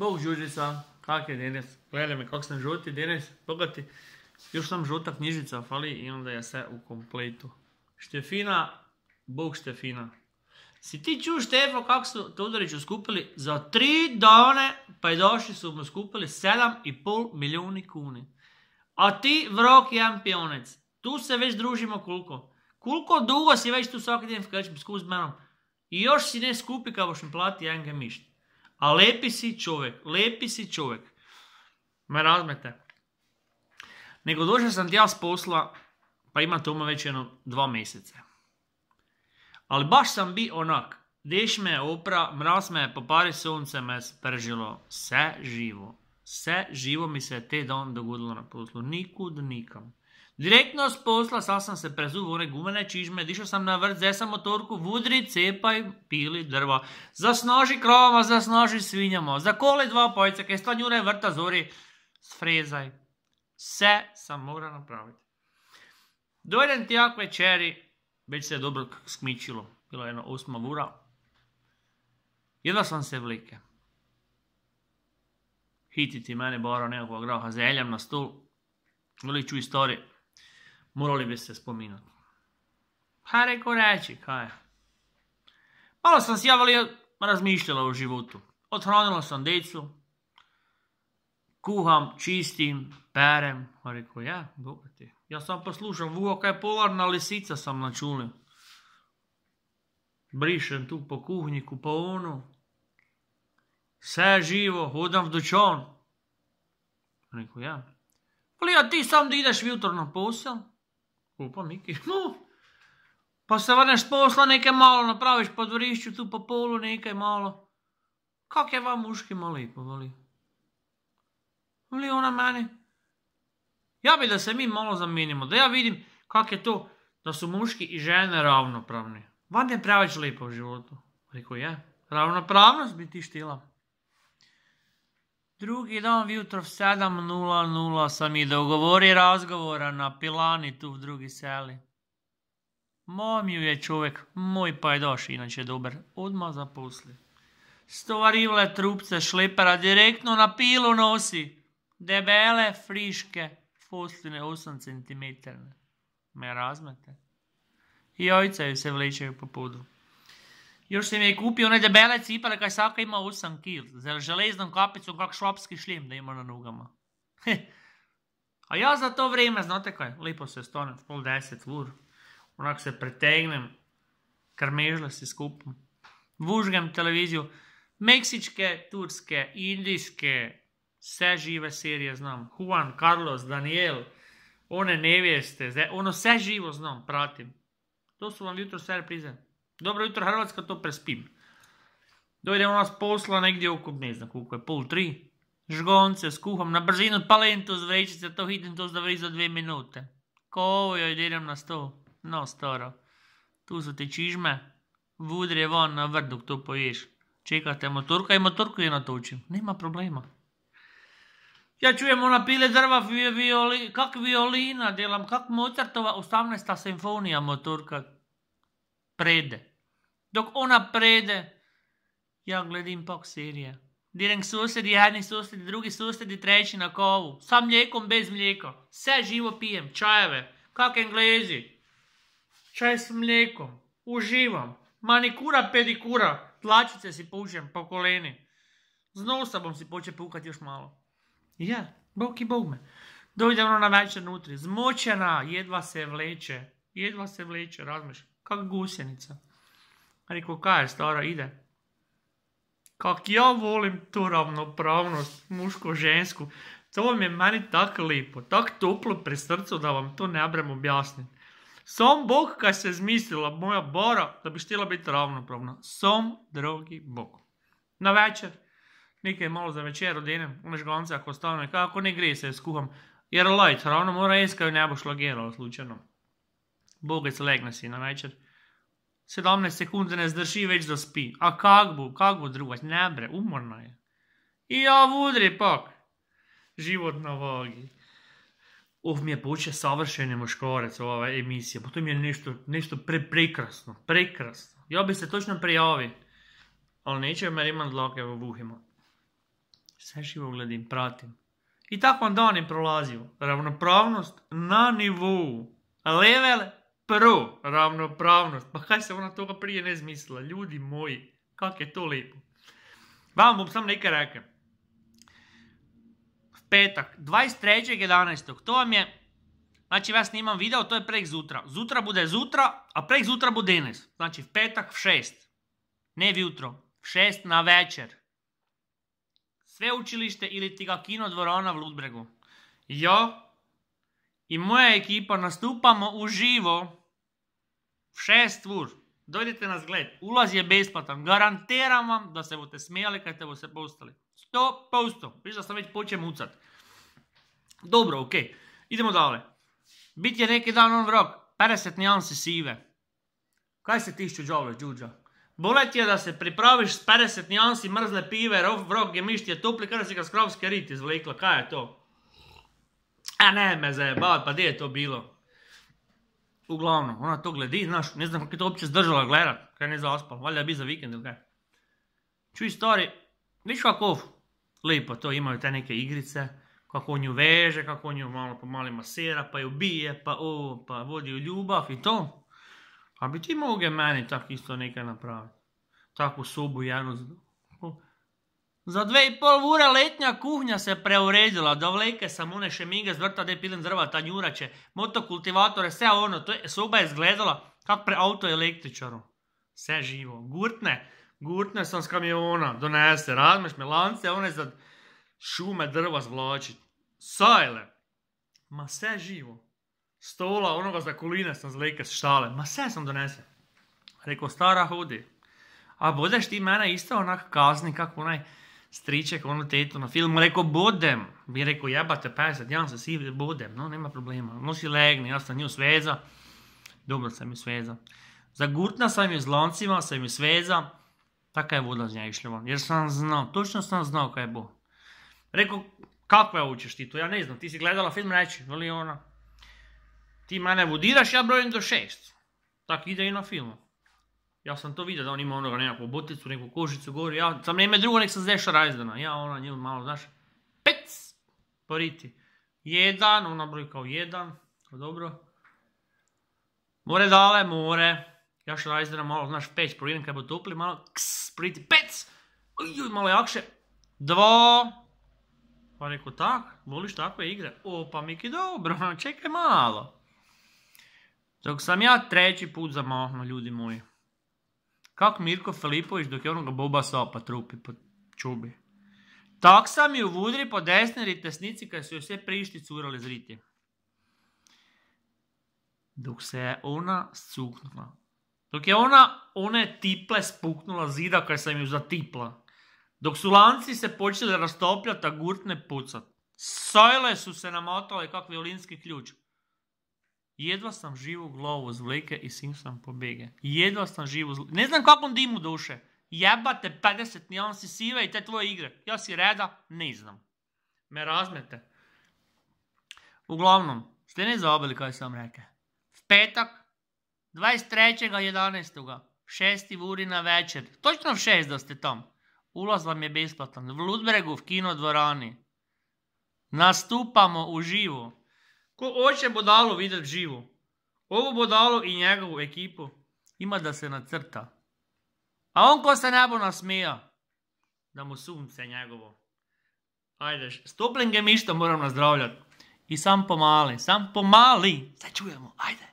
Bog Đuđica, kak je denes? gledaj me kak sam žuti, denes, bogati, još sam žuta knjižica fali i onda je sve u kompletu. Štefina, Bog Štefina. Si ti čuo Štefo kako su Todoriću skupili? Za tri dane pa došli su mu skupili 7,5 milijuni kuni. A ti vrok jedan pionec. Tu se već družimo koliko? Koliko dugo si već tu svaki dan v s menom? I još si ne skupi kao što plati jedan gemišt. A lepi si čovjek, lepi si čovjek. Me razmete. Nego došao sam ja s posla, pa ima tome već jedno dva mjeseca. Ali baš sam bi onak, deš me opra, mraz me, popari sunce me spržilo, Se živo. Se živo mi se te dan dogodilo na poslu, nikud nikam. Direktno s posla, sad sam se prezuo one gumene čižme, dišao sam na vrt, zesam motorku, vudri, cepaj, pili drva. Zasnoži krovama, zasnoži svinjama, kole dva pojca, kaj sta njure vrta zori, sfrezaj. Vse sam mora napraviti. Dojdem tijak večeri, već se je dobro skmičilo, bilo je jedno osma ura. Jedva sam se vlike. Hititi mene bora nekog graha zeljam na stol. ću istorije morali bi se spominuti. Pa reko reći, kaj Malo sam sjavali razmišljala o životu. Othranila sam decu, kuham, čistim, perem. A pa reko, ja, dobro Ja sam poslušam, vuo kaj polarna lisica sam načulio. Brišem tu po kuhnji, onu, Sve živo, hodam v dućan. Pa reko, ja. Ali ti sam da ideš jutro na posao. Opa Miki. No, pa se vrneš posla, nekaj malo napraviš po dvorišću, tu po polu nekaj malo. Kak je vam muški mali pa Voli Voli ona meni. Ja bi da se mi malo zamenimo, da ja vidim kak je to, da su muški i žene ravnopravni. Van je preveć lepo u životu. Rekao je, ravnopravnost bi ti štila. Drugi dan jutro 7.00 sam i dogovori razgovora na pilani tu u drugi seli. ju je čovjek, moj pa doš inače dober, odmah zaposli. Stovarivle trupce šlepera direktno na pilu nosi, debele, friške, fosline 8 cm. Me razmete? I ojca ju se vličaju po podu. Još sam je kupio one debele cipele kaj svaka ima 8 kil, za železnom kapicom kak švapski šljem da ima na nogama. A ja za to vrijeme, znate kaj, lipo se stonem, pol deset vur, onak se pretegnem, krmežle se skupim, vužgam televiziju, meksičke, turske, indijske, sve žive serije znam, Juan, Carlos, Daniel, one nevijeste, ono sve živo znam, pratim. To su vam jutro sve reprize. Dobro jutro Hrvatska, to prespim. u nas posla negdje oko, ne znam koliko je, pol tri. Žgonce, s kuhom na brzinu palen to vrećice, to hitim, to za za dve minute. Ko ovo joj idem na stol, no staro. Tu su te čižme, je van na vrdu to poješ. Čekate motorka i motorku je natočim, nema problema. Ja čujem ona pile drva, kak violina delam kak Mozartova 18. simfonija motorka prede dok ona prede, ja gledim pak serije. Direm susjedi, jedni susjedi, drugi susjedi, treći na kovu. Sa mlijekom, bez mlijeka. Sve živo pijem, čajeve, kak englezi. Čaj s mlijekom, uživam. Manikura, pedikura, tlačice si pušem po koleni. se bom si poče pukat još malo. Ja, bok i bog me. ono na večer nutri, zmočena, jedva se vleče. Jedva se vleče, razmišljam, kak gusjenica. Rekao, kaj je stara, ide. Kak ja volim tu ravnopravnost, muško-žensku. To vam je meni tako lipo, tako toplo pre srcu da vam to ne brem objasniti. Som Bog kad se zmislila moja Bora da bi štila biti ravnopravna. Som drugi Bog. Na večer, nekaj malo za večer odinem, u mežgonce ako stavim kako ne gre se skuham, jer lajt, ravno mora jes kaj nebo bo slučajno. Bog legne si na večer. 17 sekunde ne zdrži, već spi. A kak kakvu kak ne bre, umorna je. I ja vudri pak, život na vagi. Uf, mi je poče savršeni muškorac ova emisija, pa to je nešto, nešto pre, prekrasno, prekrasno. Ja bi se točno prijavio. ali neće jer imam dlake u buhima. Sve živo gledim, pratim. I tako vam dani prolazio. ravnopravnost na nivou, level Prvo, ravnopravnost. Pa kaj se ona toga prije ne zmislila? Ljudi moji, kak je to lepo. Vam bom sam neke reke. V petak, 23.11. To vam je, znači ja snimam video, to je prek zutra. Zutra bude zutra, a prek zutra bude denes. Znači v petak v šest. Ne jutro, v šest na večer. Sve učilište ili tiga kino dvorana v Ludbregu. Jo, i moja ekipa nastupamo uživo Šest vur. Dojdite nas gled. Ulaz je besplatan. Garantiram vam da se boste smijali kad ste se postali. 100%. Viš da sam već počeo mucat. Dobro, okej. Idemo dalje. Bit je neki dan on vrok, 50 nijansi sive. Kaj se tišću džavle, džuđa? Bolet je da se pripraviš s 50 nijansi mrzle pive, rov vrog je topli, kada si ga skrovske rit izvlekla. Kaj je to? A ne, me zajebavati, pa gdje je to bilo? Uglavnom, ona to gledi, znaš, ne znam kako je to uopće zdržala gledat, kaj ne zaspal, valjda bi za vikend ili kaj. Čuj stari, viš kako lipo to imaju te neke igrice, kako on ju veže, kako on ju malo po malima masira, pa ju bije, pa ovo, pa vodi u ljubav i to. A bi ti moge meni tak isto nekaj napraviti. Takvu sobu jednu za dve i pol vure letnja kuhnja se preuredila, vleke sam one šemige zvrta vrta gdje pilim drva, tanjurače, motokultivatore, sve ono, to je, soba je izgledala kak pre električaru. Sve živo, gurtne, gurtne sam s kamiona, donese, razmeš me lance, one za šume drva zvlačit. Sajle, ma sve živo. Stola onoga za kuline sam zleke s štale, ma sve sam donese. Rekao, stara hodi. A budeš ti mene isto onak kazni kako onaj striček ono teto na filmu, rekao bodem. Bi rekao jabate 50, ja sam siv, bodem, no nema problema. No si legne, ja sam nju sveza. Dobro sam ju sveza. Zagurtna sam ju s loncima, sam ju sveza. Taka je voda z nje išla jer sam znao, točno sam znao kaj bo. Rekao, kako je učiš ti to, ja ne znam, ti si gledala film, reći, veli ona. Ti mene vodiraš, ja brojim do šest. Tak ide i na filmu. Ja sam to vidio da on ima onoga nekakvu boticu, neku kožicu, govori, ja sam nema drugo nek sam zeša rajzdana, Ja ona njemu malo, znaš, pec, poriti. Jedan, ona broj kao jedan, to dobro. More dale, more. Ja što malo, znaš, peć, provijem kaj bi topli, malo, ks, poriti, pec. malo jakše. Dva. Pa rekao, tak, voliš takve igre? O, pa Miki, dobro, čekaj malo. Dok sam ja treći put zamahnuo, ljudi moji. Kako Mirko Filipović dok je onoga bobasao pa trupi po čubi. Tak sam i u vudri po desne ritesnici kad su joj sve prišti curali iz Dok se je ona suknula. Dok je ona one tiple spuknula zida kad sam ju zatipla. Dok su lanci se počeli rastopljati, a gurtne pucat. Sojle su se namotale kak violinski ključ. Jedva sam živu glavu zvlike i Sim sam pobjege. Jedva sam živu Ne znam kakvom dimu duše. Jebate 50 si sive i te tvoje igre. Ja si reda, ne znam. Me razmete. Uglavnom, ste ne zabili kaj sam rekao. V petak, 23.11. šesti vuri na večer. Točno v šest da ste tam. Ulaz vam je besplatan. V Ludbregu, v kinodvorani. Nastupamo u živu. Ko hoće Bodalo vidjeti živo? Ovo Bodalo i njegovu ekipu ima da se nacrta. A on ko se nebo nasmija, nasmeja, da mu sunce njegovo. Ajde, stoplinge mišta moram nazdravljati. I sam pomali, sam pomali, sad čujemo, ajde.